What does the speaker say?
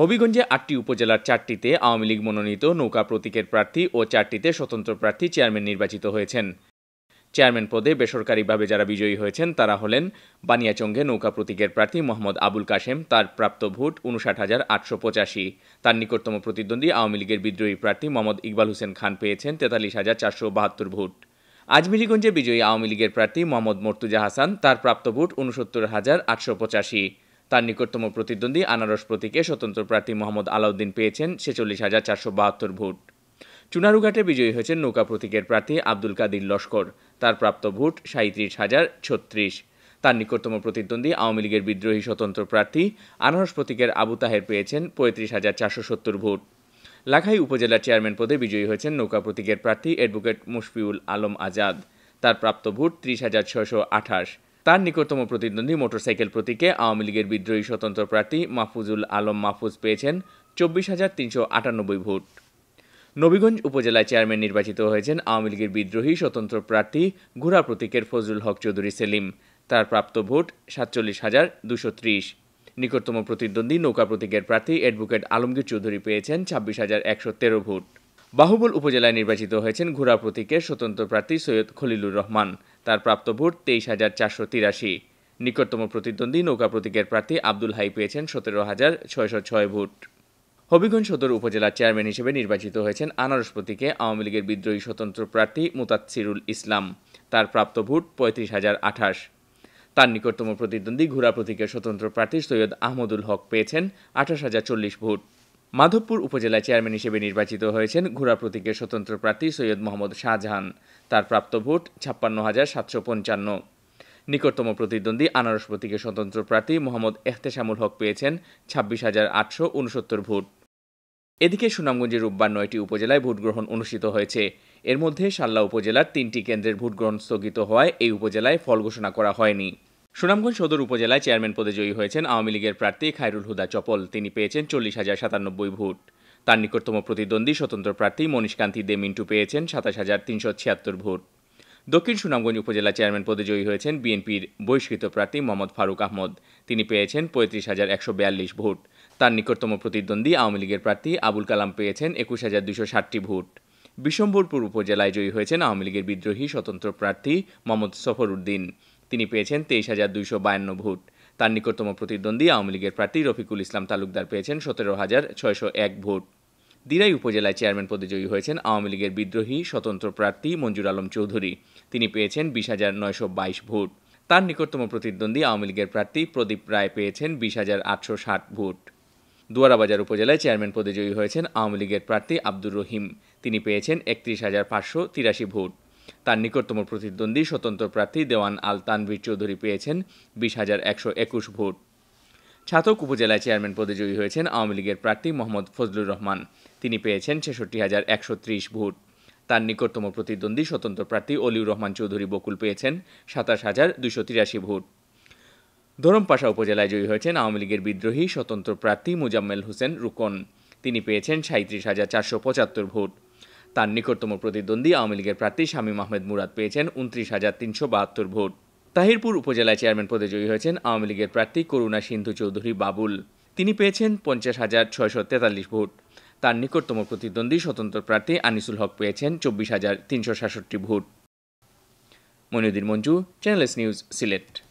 হবিগঞ্জে আটটি উপজেলার চারটিতে আওয়ামী লীগ মনোনীত নৌকা প্রতীকের প্রার্থী ও চারটিতে স্বতন্ত্র প্রার্থী চেয়ারম্যান নির্বাচিত হয়েছেন চেয়ারম্যান পদে বেসরকারিভাবে যারা বিজয়ী হয়েছেন তারা হলেন বানিয়াচঙ্গে নৌকা প্রতীকের প্রার্থী মোহাম্মদ আবুল কাশেম তার প্রাপ্ত ভোট উনষাট হাজার আটশো পঁচাশি তার নিকটতম প্রতিদ্বন্দ্বী আওয়ামী লীগের বিদ্রোহী প্রার্থী মোহাম্মদ ইকবাল হোসেন খান পেয়েছেন তেতাল্লিশ হাজার চারশো বাহাত্তর ভোট আজমিরিগঞ্জে বিজয়ী আওয়ামী লীগের প্রার্থী মোহাম্মদ মর্তুজা হাসান তার প্রাপ্ত ভোট উনসত্তর হাজার আটশো পঁচাশি তার নিকটতম প্রতিদ্বন্দ্বী আনারস প্রতীকে স্বতন্ত্র প্রার্থী মোহাম্মদ আলাউদ্দিন পেয়েছেন ছেচল্লিশ হাজার চারশো বাহাত্তর ভোট চুনারুঘাটে বিজয়ী হয়েছেন নৌকা প্রতীকের প্রার্থী আব্দুল কাদির লস্কর তার প্রাপ্ত ভোট সাঁত্রিশ হাজার ছত্রিশ তার নিকটতম প্রতিদ্বন্দ্বী আওয়ামী লীগের বিদ্রোহী স্বতন্ত্র প্রার্থী আনারস প্রতীকের আবু তাহের পেয়েছেন পঁয়ত্রিশ হাজার চারশো সত্তর ভোট লাখাই উপজেলার চেয়ারম্যান পদে বিজয়ী হয়েছেন নৌকা প্রতীকের প্রার্থী অ্যাডভোকেট মুশফিউল আলম আজাদ তার প্রাপ্ত ভোট ত্রিশ হাজার ছয়শো আঠাশ তার নিকটতম প্রতিদ্বন্দ্বী মোটরসাইকেল প্রতীকে আওয়ামী লীগের বিদ্রোহী স্বতন্ত্র প্রার্থী মাহফুজুল আলম মাহফুজ পেয়েছেন চব্বিশ হাজার তিনশো আটানব্বই ভোট নবীগঞ্জ উপজেলায় চেয়ারম্যান নির্বাচিত হয়েছেন আওয়ামী লীগের বিদ্রোহী স্বতন্ত্র প্রার্থী ঘোড়া প্রতীকের ফজলুল হক চৌধুরী সেলিম তার প্রাপ্ত ভোট সাতচল্লিশ হাজার দুশো ত্রিশ নিকটতম প্রতিদ্বন্দ্বী নৌকা প্রতীকের প্রার্থী অ্যাডভোকেট আলমগীর চৌধুরী পেয়েছেন ছাব্বিশ হাজার একশো তেরো ভোট বাহুবল উপজেলায় নির্বাচিত হয়েছেন ঘোড়া প্রতীকের স্বতন্ত্র প্রার্থী সৈয়দ খলিলুর রহমান তার প্রাপ্ত ভোট তেইশ হাজার চারশো তিরাশি নিকটতম প্রতিদ্বন্দ্বী নৌকা প্রতীকের প্রার্থী আব্দুল হাই পেয়েছেন সতেরো হাজার ছয়শো ছয় ভোট হবিগঞ্জ সদর উপজেলার চেয়ারম্যান হিসেবে নির্বাচিত হয়েছেন আনারস প্রতীকে আওয়ামী লীগের বিদ্রোহী স্বতন্ত্র প্রার্থী মুতাচ্ছিরুল ইসলাম তার প্রাপ্ত ভোট পঁয়ত্রিশ হাজার আঠাশ তার নিকটতম প্রতিদ্বন্দ্বী ঘোড়া প্রতীকের স্বতন্ত্র প্রার্থী সৈয়দ আহমদুল হক পেয়েছেন আঠাশ হাজার চল্লিশ ভোট মাধবপুর উপজেলা চেয়ারম্যান হিসেবে নির্বাচিত হয়েছেন ঘোড়া প্রতীকের স্বতন্ত্র প্রার্থী সৈয়দ মোহাম্মদ শাহজাহান তার প্রাপ্ত ভোট ছাপ্পান্ন হাজার সাতশো পঞ্চান্ন নিকটতম প্রতিদ্বন্দ্বী আনারস প্রতীকের স্বতন্ত্র প্রার্থী মোহাম্মদ এহতেশামুল হক পেয়েছেন ছাব্বিশ হাজার আটশো উনসত্তর ভোট এদিকে সুনামগঞ্জের রোববার নয়টি উপজেলায় ভোটগ্রহণ অনুষ্ঠিত হয়েছে এর মধ্যে সাল্লা উপজেলার তিনটি কেন্দ্রের ভোটগ্রহণ স্থগিত হওয়ায় এই উপজেলায় ফল ঘোষণা করা হয়নি সুনামগঞ্জ সদর উপজেলায় চেয়ারম্যান পদে জয়ী হয়েছেন আওয়ামী লীগের প্রার্থী খায়রুল হুদা চপল তিনি পেয়েছেন চল্লিশ হাজার সাতানব্বই ভোট তার নিকটতম প্রতিদ্বন্দ্বী স্বতন্ত্র প্রার্থী মনীষকান্তি দে মিন্টু পেয়েছেন সাতাশ হাজার তিনশো ছিয়াত্তর ভোট দক্ষিণ সুনামগঞ্জ উপজেলা চেয়ারম্যান পদে জয়ী হয়েছেন বিএনপির বহিষ্কৃত প্রার্থী মোহাম্মদ ফারুক আহমদ তিনি পেয়েছেন পঁয়ত্রিশ হাজার একশো বিয়াল্লিশ ভোট তার নিকটতম প্রতিদ্বন্দ্বী আওয়ামী লীগের প্রার্থী আবুল কালাম পেয়েছেন একুশ হাজার দুশো ষাটটি ভোট বিশম্বরপুর উপজেলায় জয়ী হয়েছেন আওয়ামী লীগের বিদ্রোহী স্বতন্ত্র প্রার্থী মোহাম্মদ সফর উদ্দিন তিনি পেয়েছেন তেইশ হাজার দুইশো বায়ান্ন ভোট তার নিকটতম প্রতিদ্বন্দ্বী আওয়ামী লীগের প্রার্থী রফিকুল ইসলাম তালুকদার পেয়েছেন সতেরো হাজার ছয়শো এক ভোট দিরাই উপজেলায় চেয়ারম্যান পদে জয়ী হয়েছেন আওয়ামী লীগের বিদ্রোহী স্বতন্ত্র প্রার্থী মঞ্জুর আলম চৌধুরী তিনি পেয়েছেন বিশ হাজার নয়শো বাইশ ভোট তার নিকটতম প্রতিদ্বন্দ্বী আওয়ামী লীগের প্রার্থী প্রদীপ রায় পেয়েছেন বিশ হাজার আটশো ষাট ভোট দুয়ারাবাজার উপজেলায় চেয়ারম্যান পদে জয়ী হয়েছেন আওয়ামী লীগের প্রার্থী আব্দুর রহিম তিনি পেয়েছেন একত্রিশ হাজার পাঁচশো তিরাশি ভোট তার নিকটতম প্রতিদ্বন্দ্বী স্বতন্ত্র প্রার্থী দেওয়ান আল তানভীর চৌধুরী পেয়েছেন বিশ হাজার একশো একুশ ভোট ছাতক উপজেলায় চেয়ারম্যান পদে জয়ী হয়েছেন আওয়ামী লীগের প্রার্থী মোহাম্মদ ফজলুর রহমান তিনি পেয়েছেন ছেষট্টি হাজার একশো ত্রিশ ভোট তার নিকটতম প্রতিদ্বন্দ্বী স্বতন্ত্র প্রার্থী অলিউর রহমান চৌধুরী বকুল পেয়েছেন সাতাশ হাজার দুশো তিরাশি ভোট ধরমপাশা উপজেলায় জয়ী হয়েছেন আওয়ামী লীগের বিদ্রোহী স্বতন্ত্র প্রার্থী মুজাম্মেল হোসেন রুকন তিনি পেয়েছেন সাঁত্রিশ হাজার চারশো পঁচাত্তর ভোট তার নিকটতম প্রতিদ্বন্দ্বী আওয়ামী লীগের প্রার্থী শামীম আহমেদ মুরাদ পেয়েছেন উনত্রিশ হাজার তিনশো বাহাত্তর ভোট তাহিরপুর উপজেলায় চেয়ারম্যান পদে জয়ী হয়েছেন আওয়ামী লীগের প্রার্থী করুণা সিন্ধু চৌধুরী বাবুল তিনি পেয়েছেন পঞ্চাশ হাজার ছয়শো তেতাল্লিশ ভোট তার নিকটতম প্রতিদ্বন্দ্বী স্বতন্ত্র প্রার্থী আনিসুল হক পেয়েছেন চব্বিশ হাজার তিনশো সাতষট্টি vote Moniuddin Manju channels news Sylhet